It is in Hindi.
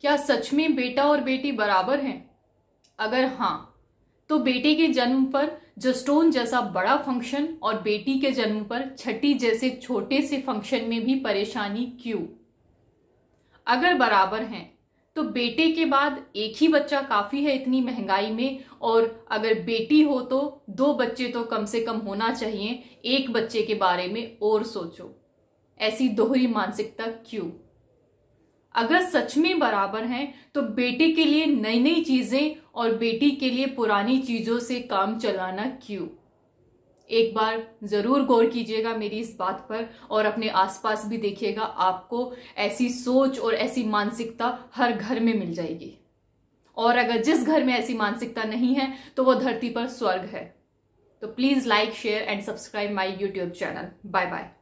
क्या सच में बेटा और बेटी बराबर हैं अगर हाँ तो बेटे के जन्म पर जस्टोन जैसा बड़ा फंक्शन और बेटी के जन्म पर छठी जैसे छोटे से फंक्शन में भी परेशानी क्यों अगर बराबर हैं तो बेटे के बाद एक ही बच्चा काफी है इतनी महंगाई में और अगर बेटी हो तो दो बच्चे तो कम से कम होना चाहिए एक बच्चे के बारे में और सोचो ऐसी दोहरी मानसिकता क्यों अगर सच में बराबर हैं तो बेटे के लिए नई नई चीजें और बेटी के लिए पुरानी चीजों से काम चलाना क्यों एक बार जरूर गौर कीजिएगा मेरी इस बात पर और अपने आसपास भी देखिएगा आपको ऐसी सोच और ऐसी मानसिकता हर घर में मिल जाएगी और अगर जिस घर में ऐसी मानसिकता नहीं है तो वो धरती पर स्वर्ग है तो please like share and subscribe my YouTube channel bye bye